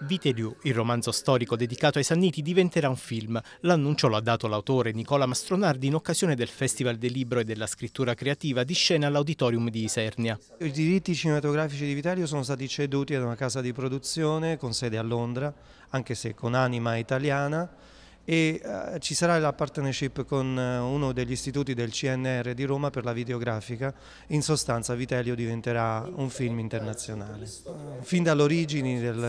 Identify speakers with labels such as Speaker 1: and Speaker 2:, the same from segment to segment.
Speaker 1: Viteliu, il romanzo storico dedicato ai Sanniti, diventerà un film. L'annuncio lo ha dato l'autore Nicola Mastronardi in occasione del Festival del Libro e della Scrittura Creativa di scena all'Auditorium di Isernia.
Speaker 2: I diritti cinematografici di Vitaliu sono stati ceduti ad una casa di produzione con sede a Londra, anche se con anima italiana, e uh, ci sarà la partnership con uh, uno degli istituti del CNR di Roma per la videografica, in sostanza Vitelio diventerà un film internazionale. Uh, fin dall'origine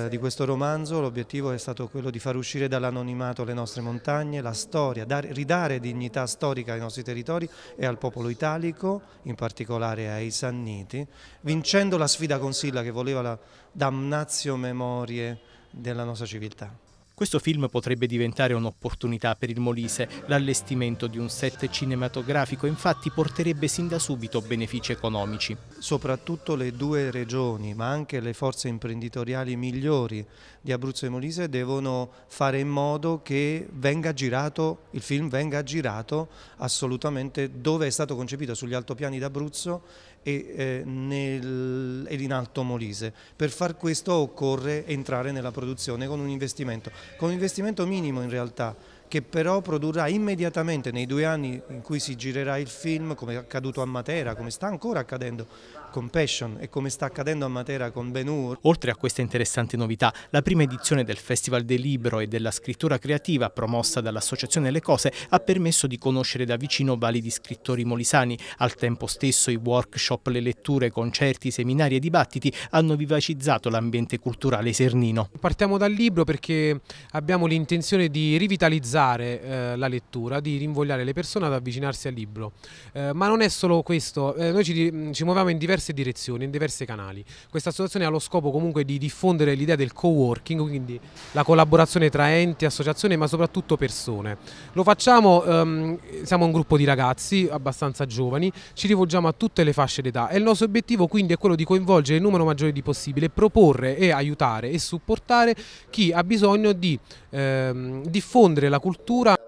Speaker 2: di questo romanzo l'obiettivo è stato quello di far uscire dall'anonimato le nostre montagne, la storia, dar, ridare dignità storica ai nostri territori e al popolo italico, in particolare ai Sanniti, vincendo la sfida con Silla che voleva la damnazio memorie della nostra civiltà. Questo film potrebbe diventare un'opportunità per il Molise.
Speaker 1: L'allestimento di un set cinematografico infatti porterebbe sin da subito benefici
Speaker 2: economici. Soprattutto le due regioni, ma anche le forze imprenditoriali migliori di Abruzzo e Molise devono fare in modo che girato, il film venga girato assolutamente dove è stato concepito, sugli altopiani d'Abruzzo e, eh, nel, ed in Alto Molise. Per far questo occorre entrare nella produzione con un investimento con un investimento minimo in realtà che però produrrà immediatamente nei due anni in cui si girerà il film, come è accaduto a Matera, come sta ancora accadendo con Passion e come sta accadendo a Matera con Ben Hur. Oltre a queste interessanti novità,
Speaker 1: la prima edizione del Festival del Libro e della Scrittura Creativa, promossa dall'Associazione Le Cose, ha permesso di conoscere da vicino validi scrittori molisani. Al tempo stesso i workshop, le letture, concerti, seminari e dibattiti hanno vivacizzato l'ambiente culturale sernino. Partiamo dal libro perché abbiamo l'intenzione di rivitalizzare valorizzare eh, la
Speaker 3: lettura, di rinvogliare le persone ad avvicinarsi al libro. Eh, ma non è solo questo, eh, noi ci, mm, ci, muoviamo in diverse direzioni, in diversi canali. Questa associazione ha lo scopo comunque di diffondere l'idea del co-working, quindi la collaborazione tra enti, associazioni, ma soprattutto persone. Lo facciamo, ehm, siamo un gruppo di ragazzi abbastanza giovani, ci rivolgiamo a tutte le fasce d'età e il nostro obiettivo quindi è quello di coinvolgere il numero maggiore di possibile, proporre e aiutare e supportare chi ha bisogno di ehm, diffondere la cultura